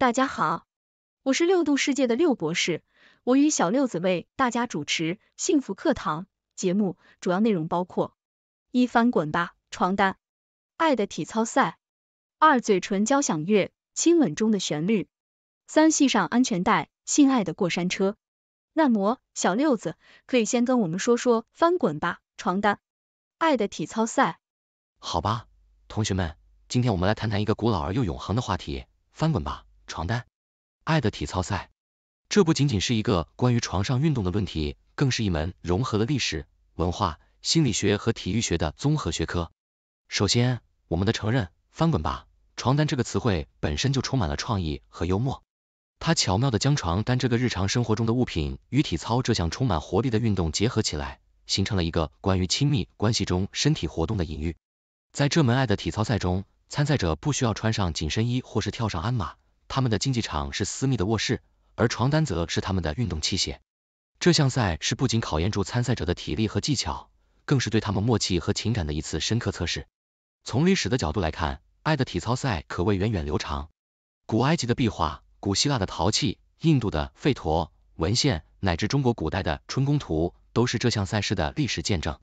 大家好，我是六度世界的六博士，我与小六子为大家主持幸福课堂节目，主要内容包括：一、翻滚吧床单，爱的体操赛；二、嘴唇交响乐，亲吻中的旋律；三、系上安全带，性爱的过山车。那么，小六子可以先跟我们说说翻滚吧床单，爱的体操赛。好吧，同学们，今天我们来谈谈一个古老而又永恒的话题——翻滚吧。床单，爱的体操赛，这不仅仅是一个关于床上运动的论题，更是一门融合了历史、文化、心理学和体育学的综合学科。首先，我们的承认，翻滚吧床单这个词汇本身就充满了创意和幽默，它巧妙的将床单这个日常生活中的物品与体操这项充满活力的运动结合起来，形成了一个关于亲密关系中身体活动的隐喻。在这门爱的体操赛中，参赛者不需要穿上紧身衣或是跳上鞍马。他们的竞技场是私密的卧室，而床单则是他们的运动器械。这项赛是不仅考验住参赛者的体力和技巧，更是对他们默契和情感的一次深刻测试。从历史的角度来看，爱的体操赛可谓源远流长。古埃及的壁画、古希腊的陶器、印度的吠陀文献，乃至中国古代的春宫图，都是这项赛事的历史见证。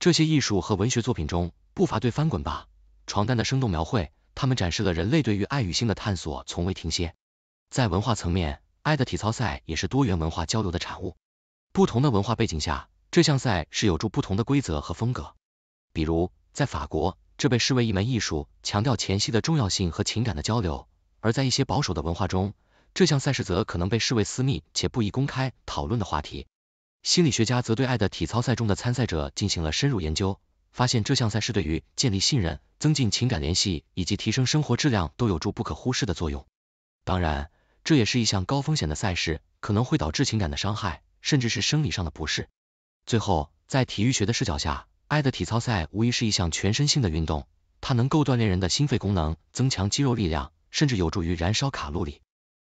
这些艺术和文学作品中不乏对翻滚吧床单的生动描绘。他们展示了人类对于爱与性的探索从未停歇。在文化层面，爱的体操赛也是多元文化交流的产物。不同的文化背景下，这项赛是有着不同的规则和风格。比如，在法国，这被视为一门艺术，强调前戏的重要性和情感的交流；而在一些保守的文化中，这项赛事则可能被视为私密且不宜公开讨论的话题。心理学家则对爱的体操赛中的参赛者进行了深入研究。发现这项赛事对于建立信任、增进情感联系以及提升生活质量都有助不可忽视的作用。当然，这也是一项高风险的赛事，可能会导致情感的伤害，甚至是生理上的不适。最后，在体育学的视角下，爱的体操赛无疑是一项全身性的运动，它能够锻炼人的心肺功能，增强肌肉力量，甚至有助于燃烧卡路里。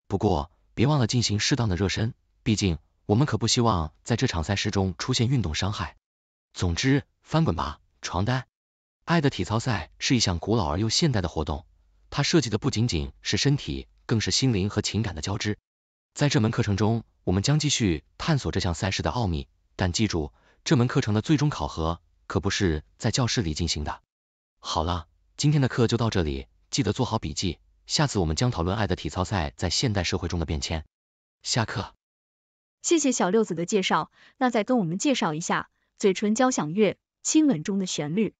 不过，别忘了进行适当的热身，毕竟我们可不希望在这场赛事中出现运动伤害。总之，翻滚吧！床单，爱的体操赛是一项古老而又现代的活动，它设计的不仅仅是身体，更是心灵和情感的交织。在这门课程中，我们将继续探索这项赛事的奥秘，但记住，这门课程的最终考核可不是在教室里进行的。好了，今天的课就到这里，记得做好笔记，下次我们将讨论爱的体操赛在现代社会中的变迁。下课。谢谢小六子的介绍，那再跟我们介绍一下嘴唇交响乐。亲吻中的旋律。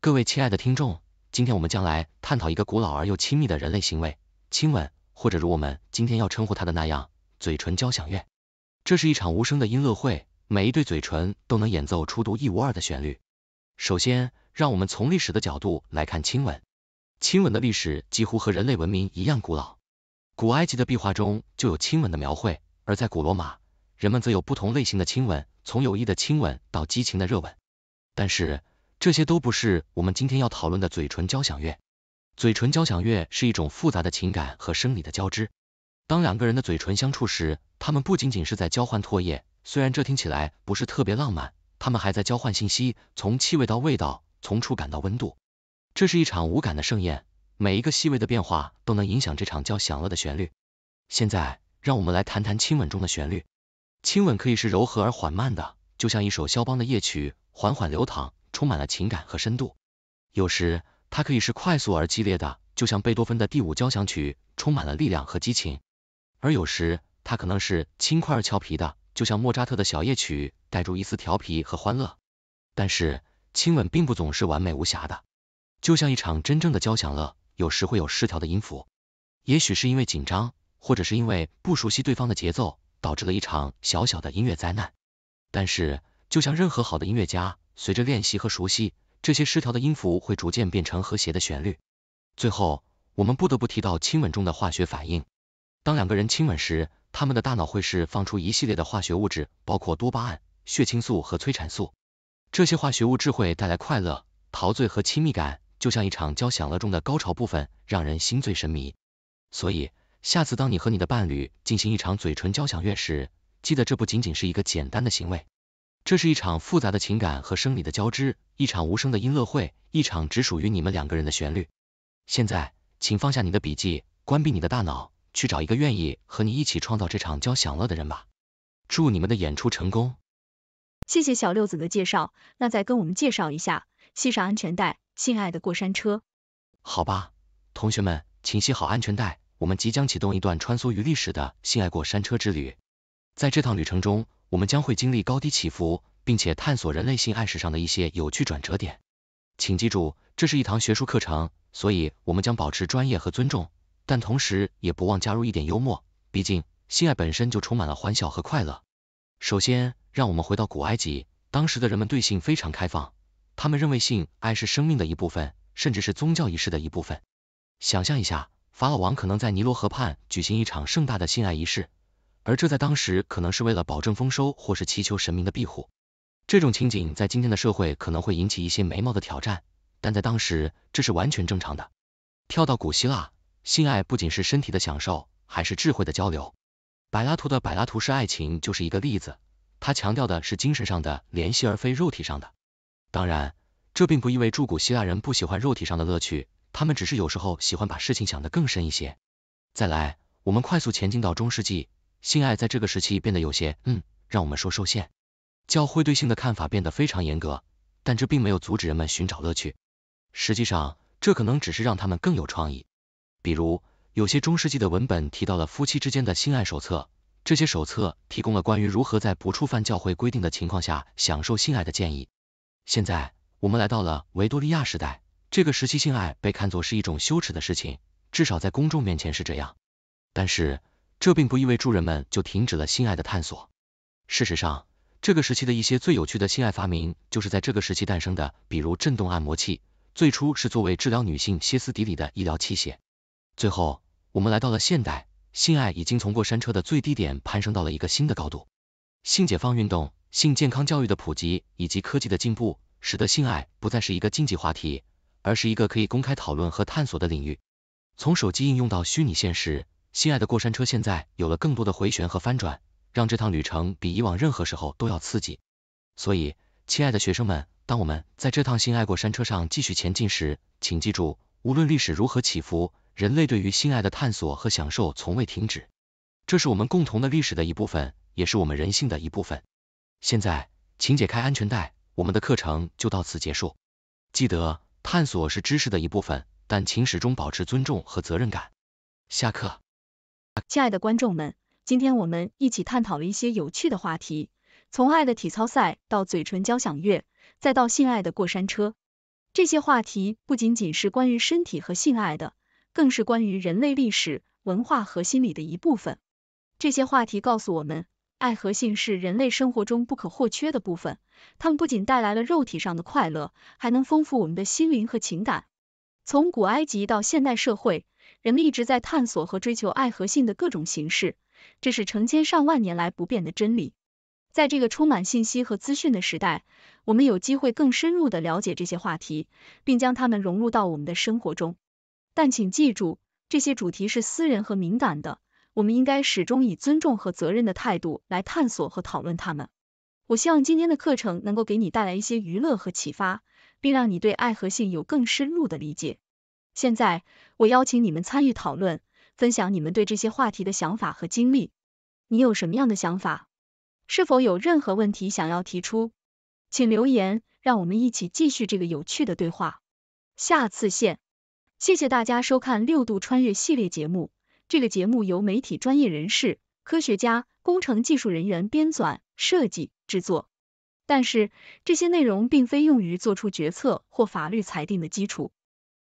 各位亲爱的听众，今天我们将来探讨一个古老而又亲密的人类行为——亲吻，或者如我们今天要称呼它的那样，嘴唇交响乐。这是一场无声的音乐会，每一对嘴唇都能演奏出独一无二的旋律。首先，让我们从历史的角度来看亲吻。亲吻的历史几乎和人类文明一样古老。古埃及的壁画中就有亲吻的描绘，而在古罗马，人们则有不同类型的亲吻，从友谊的亲吻到激情的热吻。但是这些都不是我们今天要讨论的嘴唇交响乐。嘴唇交响乐是一种复杂的情感和生理的交织。当两个人的嘴唇相触时，他们不仅仅是在交换唾液，虽然这听起来不是特别浪漫，他们还在交换信息，从气味到味道，从触感到温度。这是一场无感的盛宴，每一个细微的变化都能影响这场交响乐的旋律。现在，让我们来谈谈亲吻中的旋律。亲吻可以是柔和而缓慢的，就像一首肖邦的夜曲。缓缓流淌，充满了情感和深度。有时，它可以是快速而激烈的，就像贝多芬的第五交响曲，充满了力量和激情；而有时，它可能是轻快而俏皮的，就像莫扎特的小夜曲，带住一丝调皮和欢乐。但是，亲吻并不总是完美无瑕的，就像一场真正的交响乐，有时会有失调的音符。也许是因为紧张，或者是因为不熟悉对方的节奏，导致了一场小小的音乐灾难。但是，就像任何好的音乐家，随着练习和熟悉，这些失调的音符会逐渐变成和谐的旋律。最后，我们不得不提到亲吻中的化学反应。当两个人亲吻时，他们的大脑会释放出一系列的化学物质，包括多巴胺、血清素和催产素。这些化学物质会带来快乐、陶醉和亲密感，就像一场交响乐中的高潮部分，让人心醉神迷。所以，下次当你和你的伴侣进行一场嘴唇交响乐时，记得这不仅仅是一个简单的行为。这是一场复杂的情感和生理的交织，一场无声的音乐会，一场只属于你们两个人的旋律。现在，请放下你的笔记，关闭你的大脑，去找一个愿意和你一起创造这场交响乐的人吧。祝你们的演出成功。谢谢小六子的介绍，那再跟我们介绍一下，系上安全带，性爱的过山车。好吧，同学们，请系好安全带，我们即将启动一段穿梭于历史的性爱过山车之旅。在这趟旅程中，我们将会经历高低起伏，并且探索人类性爱史上的一些有趣转折点。请记住，这是一堂学术课程，所以我们将保持专业和尊重，但同时也不忘加入一点幽默，毕竟性爱本身就充满了欢笑和快乐。首先，让我们回到古埃及，当时的人们对性非常开放，他们认为性爱是生命的一部分，甚至是宗教仪式的一部分。想象一下，法老王可能在尼罗河畔举行一场盛大的性爱仪式。而这在当时可能是为了保证丰收，或是祈求神明的庇护。这种情景在今天的社会可能会引起一些眉毛的挑战，但在当时这是完全正常的。跳到古希腊，性爱不仅是身体的享受，还是智慧的交流。柏拉图的《柏拉图式爱情》就是一个例子，他强调的是精神上的联系而非肉体上的。当然，这并不意味着古希腊人不喜欢肉体上的乐趣，他们只是有时候喜欢把事情想得更深一些。再来，我们快速前进到中世纪。性爱在这个时期变得有些，嗯，让我们说受限。教会对性的看法变得非常严格，但这并没有阻止人们寻找乐趣。实际上，这可能只是让他们更有创意。比如，有些中世纪的文本提到了夫妻之间的性爱手册，这些手册提供了关于如何在不触犯教会规定的情况下享受性爱的建议。现在，我们来到了维多利亚时代，这个时期性爱被看作是一种羞耻的事情，至少在公众面前是这样。但是，这并不意味住人们就停止了性爱的探索。事实上，这个时期的一些最有趣的性爱发明就是在这个时期诞生的，比如震动按摩器，最初是作为治疗女性歇斯底里的医疗器械。最后，我们来到了现代，性爱已经从过山车的最低点攀升到了一个新的高度。性解放运动、性健康教育的普及以及科技的进步，使得性爱不再是一个禁忌话题，而是一个可以公开讨论和探索的领域。从手机应用到虚拟现实。心爱的过山车现在有了更多的回旋和翻转，让这趟旅程比以往任何时候都要刺激。所以，亲爱的学生们，当我们在这趟心爱过山车上继续前进时，请记住，无论历史如何起伏，人类对于心爱的探索和享受从未停止。这是我们共同的历史的一部分，也是我们人性的一部分。现在，请解开安全带，我们的课程就到此结束。记得，探索是知识的一部分，但请始终保持尊重和责任感。下课。亲爱的观众们，今天我们一起探讨了一些有趣的话题，从爱的体操赛到嘴唇交响乐，再到性爱的过山车。这些话题不仅仅是关于身体和性爱的，更是关于人类历史、文化和心理的一部分。这些话题告诉我们，爱和性是人类生活中不可或缺的部分，它们不仅带来了肉体上的快乐，还能丰富我们的心灵和情感。从古埃及到现代社会。人们一直在探索和追求爱和性的各种形式，这是成千上万年来不变的真理。在这个充满信息和资讯的时代，我们有机会更深入的了解这些话题，并将它们融入到我们的生活中。但请记住，这些主题是私人和敏感的，我们应该始终以尊重和责任的态度来探索和讨论它们。我希望今天的课程能够给你带来一些娱乐和启发，并让你对爱和性有更深入的理解。现在，我邀请你们参与讨论，分享你们对这些话题的想法和经历。你有什么样的想法？是否有任何问题想要提出？请留言，让我们一起继续这个有趣的对话。下次见！谢谢大家收看《六度穿越》系列节目。这个节目由媒体专业人士、科学家、工程技术人员编纂、设计、制作，但是这些内容并非用于做出决策或法律裁定的基础。